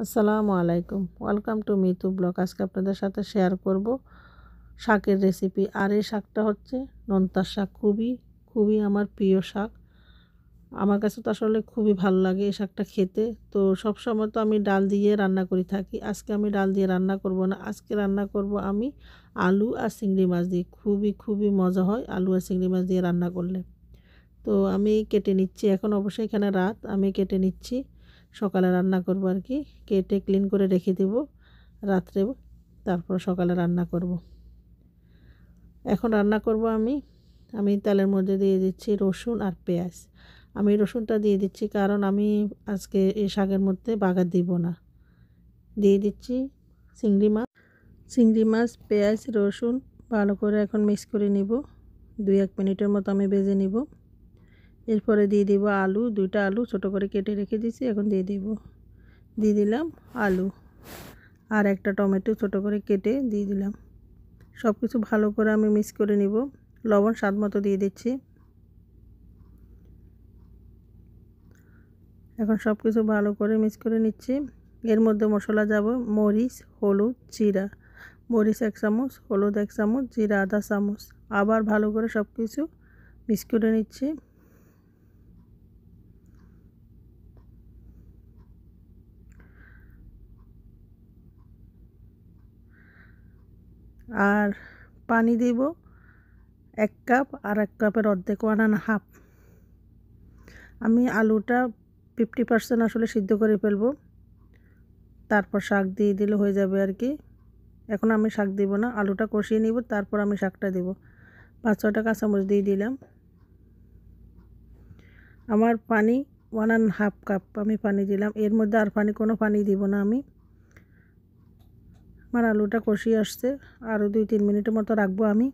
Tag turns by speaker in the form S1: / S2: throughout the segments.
S1: আসসালামু আলাইকুম welcome to Mitu blog আজকে আপনাদের সাথে শেয়ার করব শাকের রেসিপি আর এই শাকটা হচ্ছে নন্তার শাক খুবই খুবই আমার প্রিয় শাক আমার কাছে তো আসলে খুবই ভালো লাগে এই শাকটা খেতে তো সব সময় তো আমি ডাল দিয়ে রান্না করি থাকি আজকে আমি ডাল দিয়ে রান্না করব না আজকে রান্না করব আমি আলু আর চিংড়ি মাছ দিয়ে খুবই খুবই মজা হয় আলু আর চিংড়ি মাছ দিয়ে রান্না করলে তো আমি কেটে নিচ্ছি এখন অবশ্যই এখানে রাত আমি কেটে নিচ্ছি সকালে রান্না করব আর কি কেটে ক্লিন করে রেখে দেব রাত্রে তারপর সকালে রান্না করব। এখন রান্না করব আমি আমি তেলের মধ্যে দিয়ে দিচ্ছি রসুন আর পেঁয়াজ আমি রসুনটা দিয়ে দিচ্ছি কারণ আমি আজকে এই শাকের মধ্যে বাগার দিব না দিয়ে দিচ্ছি চিংড়ি মাছ চিংড়ি মাছ পেঁয়াজ রসুন ভালো করে এখন মিক্স করে নিব দুই এক মিনিটের মতো আমি বেজে নিব এরপরে দিয়ে দিব আলু দুইটা আলু ছোট করে কেটে রেখে দিয়েছি এখন দিয়ে দিব দিয়ে দিলাম আলু আর একটা টমেটো ছোট করে কেটে দিয়ে দিলাম সব কিছু ভালো করে আমি মিক্স করে নিব লবণ স্বাদ মতো দিয়ে দিচ্ছি এখন সব কিছু ভালো করে মিক্স করে নিচ্ছি এর মধ্যে মশলা যাব মরিচ হলুদ জিরা মরিচ এক চামচ হলুদ এক চামচ জিরা আধা চামচ আবার ভালো করে সব কিছু মিক্স করে নিচ্ছি আর পানি দিব এক কাপ আর এক কাপের অর্ধেক ওয়ান অ্যান্ড হাফ আমি আলুটা ফিফটি পার্সেন্ট আসলে সিদ্ধ করে ফেলবো তারপর শাক দিয়ে দিলে হয়ে যাবে আর কি এখন আমি শাক দিব না আলুটা কষিয়ে নিব তারপর আমি শাকটা দিব পাঁচ ছটা কাঁচামরিচ দিয়ে দিলাম আমার পানি ওয়ান অ্যান্ড হাফ কাপ আমি পানি দিলাম এর মধ্যে আর পানি কোনো পানি দিব না আমি আমার আলুটা কষিয়ে আসছে আরও দুই তিন মিনিটের মতো রাখবো আমি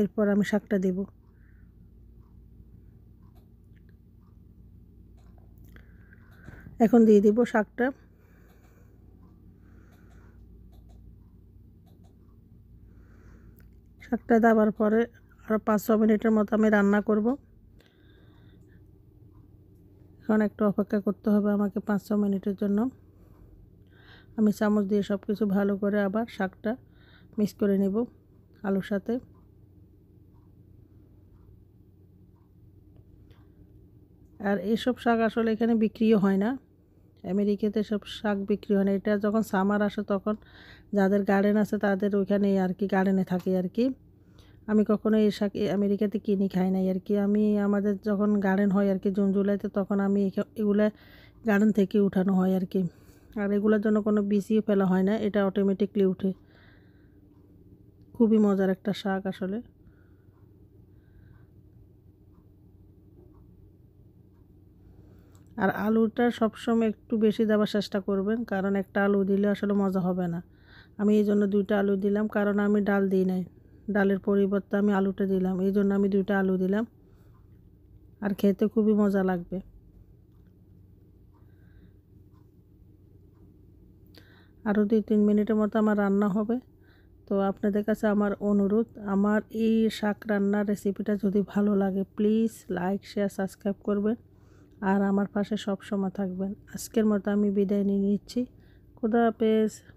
S1: এরপর আমি শাকটা দেব এখন দিয়ে দিব শাকটা শাকটা দেওয়ার পরে আরও পাঁচ ছ মিনিটের মতো আমি রান্না করব এখন একটু অপেক্ষা করতে হবে আমাকে পাঁচ ছ মিনিটের জন্য আমি চামচ দিয়ে সব কিছু ভালো করে আবার শাকটা মিক্স করে নেব আলুর সাথে আর এসব শাক আসলে এখানে বিক্রিও হয় না আমেরিকাতে সব শাক বিক্রি হয় না এটা যখন সামার আসে তখন যাদের গার্ডেন আছে তাদের ওইখানে আর কি গার্ডেনে থাকে আর কি আমি কখনো এই শাক আমেরিকাতে কিনি খাই নাই আর কি আমি আমাদের যখন গার্ডেন হয় আর কি জুন জুলাইতে তখন আমি এগুলো গার্ডেন থেকে উঠানো হয় আর কি আর এগুলোর জন্য কোনো বিসিও ফেলা হয় না এটা অটোমেটিকলি উঠে খুবই মজার একটা শাক আসলে আর আলুটা সবসময় একটু বেশি দেওয়ার চেষ্টা করবেন কারণ একটা আলু দিলে আসলে মজা হবে না আমি এই জন্য দুইটা আলু দিলাম কারণ আমি ডাল দিই নাই ডালের পরিবর্তে আমি আলুটা দিলাম এই জন্য আমি দুইটা আলু দিলাম আর খেতে খুবই মজা লাগবে আরও দুই তিন মিনিটের মতো আমার রান্না হবে তো আপনাদের কাছে আমার অনুরোধ আমার এই শাক রান্নার রেসিপিটা যদি ভালো লাগে প্লিজ লাইক শেয়ার সাবস্ক্রাইব করবেন আর আমার পাশে সব সময় থাকবেন আজকের মতো আমি বিদায় নিয়ে নিচ্ছি খুদা হাফেজ